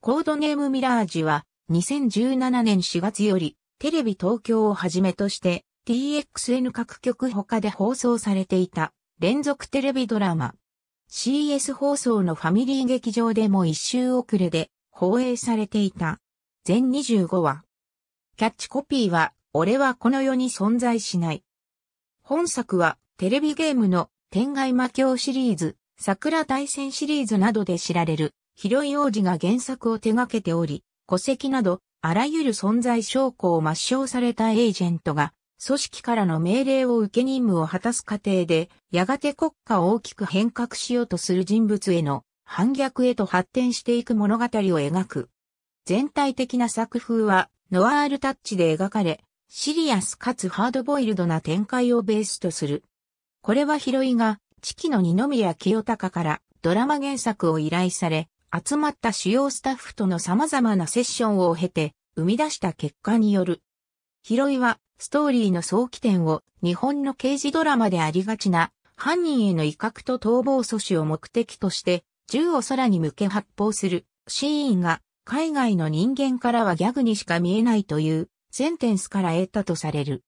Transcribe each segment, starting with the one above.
コードネームミラージュは2017年4月よりテレビ東京をはじめとして TXN 各局他で放送されていた連続テレビドラマ。CS 放送のファミリー劇場でも一周遅れで放映されていた。全25話。キャッチコピーは、俺はこの世に存在しない。本作はテレビゲームの天外魔境シリーズ、桜大戦シリーズなどで知られる広い王子が原作を手掛けており、戸籍など、あらゆる存在証拠を抹消されたエージェントが、組織からの命令を受け任務を果たす過程で、やがて国家を大きく変革しようとする人物への反逆へと発展していく物語を描く。全体的な作風は、ノワールタッチで描かれ、シリアスかつハードボイルドな展開をベースとする。これはヒロイが、チキの二宮清高からドラマ原作を依頼され、集まった主要スタッフとの様々なセッションを経て生み出した結果による。ロいは、ストーリーの早期点を日本の刑事ドラマでありがちな犯人への威嚇と逃亡阻止を目的として銃を空に向け発砲するシーンが海外の人間からはギャグにしか見えないというセンテンスから得たとされる。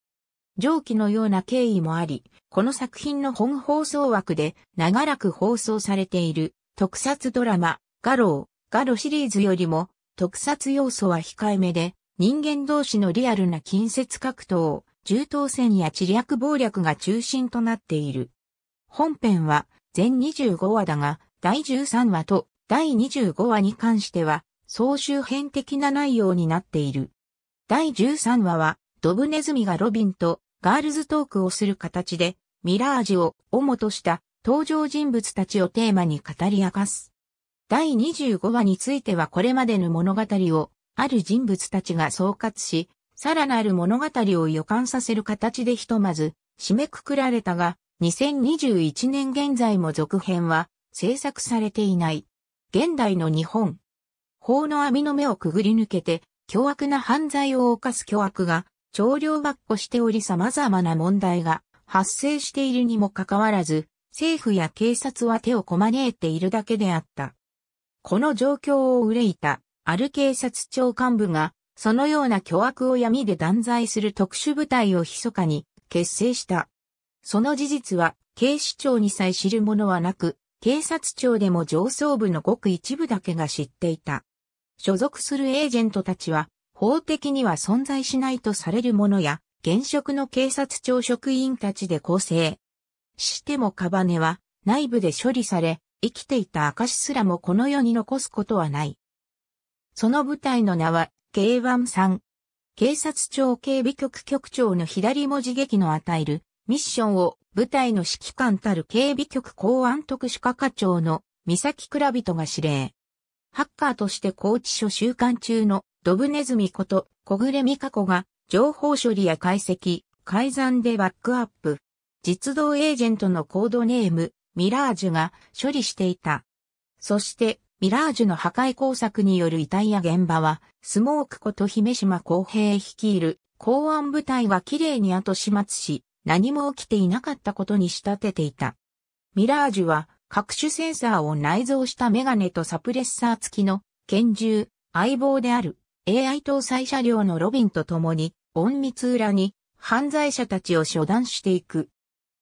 上記のような経緯もあり、この作品の本放送枠で長らく放送されている特撮ドラマガロー、ガロシリーズよりも特撮要素は控えめで、人間同士のリアルな近接格闘、銃刀戦や知略暴略が中心となっている。本編は全25話だが、第13話と第25話に関しては、総集編的な内容になっている。第13話は、ドブネズミがロビンとガールズトークをする形で、ミラージュを主とした登場人物たちをテーマに語り明かす。第25話についてはこれまでの物語を、ある人物たちが総括し、さらなる物語を予感させる形でひとまず、締めくくられたが、2021年現在も続編は制作されていない。現代の日本。法の網の目をくぐり抜けて、凶悪な犯罪を犯す凶悪が、長量ばっこしており様々な問題が発生しているにもかかわらず、政府や警察は手をこまねえているだけであった。この状況を憂いた、ある警察庁幹部が、そのような巨悪を闇で断罪する特殊部隊を密かに結成した。その事実は、警視庁にさえ知るものはなく、警察庁でも上層部のごく一部だけが知っていた。所属するエージェントたちは、法的には存在しないとされるものや、現職の警察庁職員たちで構成。してもカバネは、内部で処理され、生きていた証すらもこの世に残すことはない。その部隊の名は、K13。警察庁警備局局長の左文字劇の与えるミッションを部隊の指揮官たる警備局公安特殊課課長の三崎倉人が指令。ハッカーとして拘置所収監中のドブネズミこと小暮美香子が情報処理や解析、改ざんでバックアップ。実動エージェントのコードネームミラージュが処理していた。そして、ミラージュの破壊工作による遺体や現場は、スモークこと姫島公平率いる公安部隊は綺麗に後始末し、何も起きていなかったことに仕立てていた。ミラージュは各種センサーを内蔵したメガネとサプレッサー付きの拳銃、相棒である AI 搭載車両のロビンと共に、隠密裏に犯罪者たちを処断していく。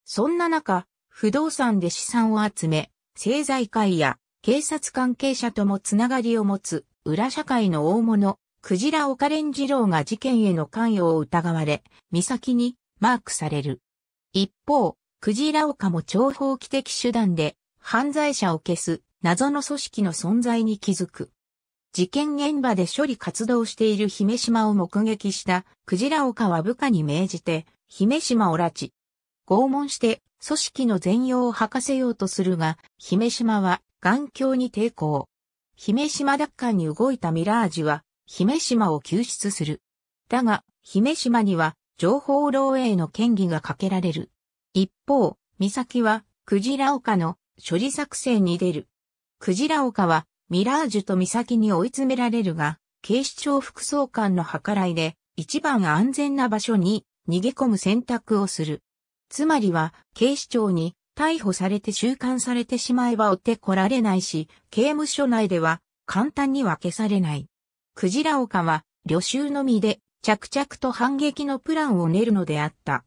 そんな中、不動産で資産を集め、政財界や警察関係者ともつながりを持つ裏社会の大物、クジラ岡蓮次郎が事件への関与を疑われ、三崎にマークされる。一方、クジラ岡も情報機的手段で犯罪者を消す謎の組織の存在に気づく。事件現場で処理活動している姫島を目撃したクジラ岡は部下に命じて姫島を拉致。拷問して組織の全容を吐かせようとするが、姫島は眼鏡に抵抗。姫島奪還に動いたミラージュは、姫島を救出する。だが、姫島には、情報漏洩の権威がかけられる。一方、美咲は、クジラ岡の処理作戦に出る。クジラ岡は、ミラージュと美咲に追い詰められるが、警視庁副総監の計らいで、一番安全な場所に逃げ込む選択をする。つまりは、警視庁に逮捕されて収監されてしまえば追ってこられないし、刑務所内では簡単に分けされない。クジラ岡は、旅衆のみで着々と反撃のプランを練るのであった。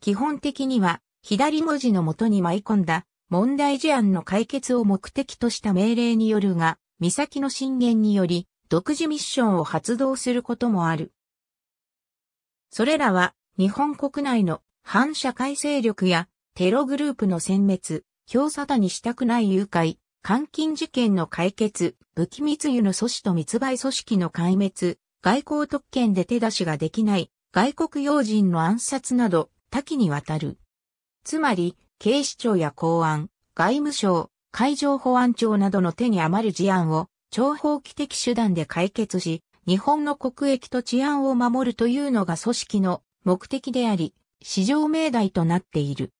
基本的には、左文字の元に舞い込んだ問題事案の解決を目的とした命令によるが、岬の進言により、独自ミッションを発動することもある。それらは、日本国内の反社会勢力やテログループの殲滅、票沙汰にしたくない誘拐、監禁事件の解決、武器密輸の阻止と密売組織の壊滅、外交特権で手出しができない、外国要人の暗殺など、多岐にわたる。つまり、警視庁や公安、外務省、海上保安庁などの手に余る事案を、諜報機的手段で解決し、日本の国益と治安を守るというのが組織の目的であり、市場命題となっている。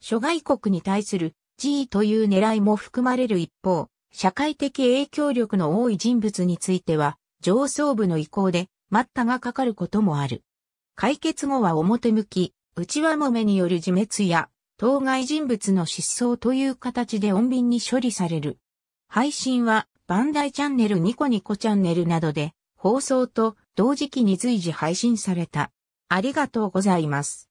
諸外国に対する地位という狙いも含まれる一方、社会的影響力の多い人物については、上層部の意向で待ったがかかることもある。解決後は表向き、内輪もめによる自滅や、当該人物の失踪という形で穏便に処理される。配信は、バンダイチャンネルニコニコチャンネルなどで放送と同時期に随時配信された。ありがとうございます。